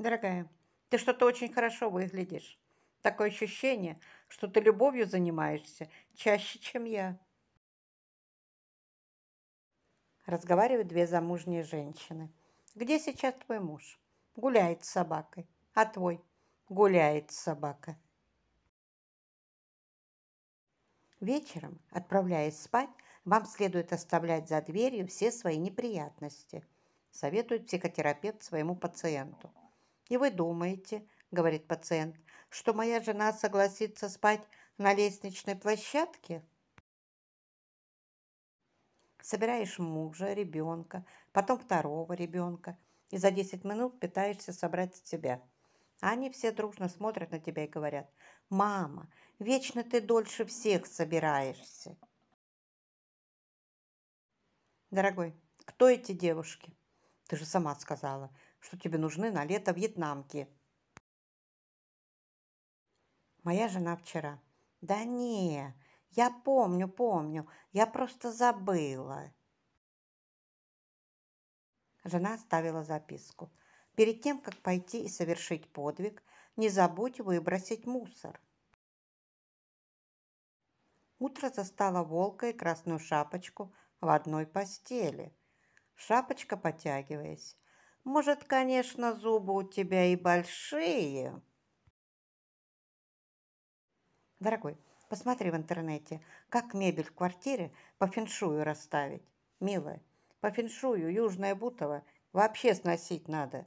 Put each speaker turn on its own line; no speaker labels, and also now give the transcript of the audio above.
Дорогая, ты что-то очень хорошо выглядишь. Такое ощущение, что ты любовью занимаешься чаще, чем я. Разговаривают две замужние женщины. Где сейчас твой муж? Гуляет с собакой. А твой? Гуляет с собакой. Вечером, отправляясь спать, вам следует оставлять за дверью все свои неприятности, советует психотерапевт своему пациенту. «И вы думаете, — говорит пациент, — что моя жена согласится спать на лестничной площадке?» Собираешь мужа, ребенка, потом второго ребенка, и за 10 минут пытаешься собрать себя. А они все дружно смотрят на тебя и говорят, «Мама, вечно ты дольше всех собираешься». Дорогой, кто эти девушки? Ты же сама сказала, что тебе нужны на лето вьетнамки. Моя жена вчера. Да не, я помню, помню, я просто забыла. Жена оставила записку. Перед тем, как пойти и совершить подвиг, не забудь выбросить мусор. Утро застало волка и красную шапочку в одной постели. Шапочка, потягиваясь, может, конечно, зубы у тебя и большие. Дорогой, посмотри в интернете, как мебель в квартире по феншую расставить. Милая, по феншую южная бутова вообще сносить надо.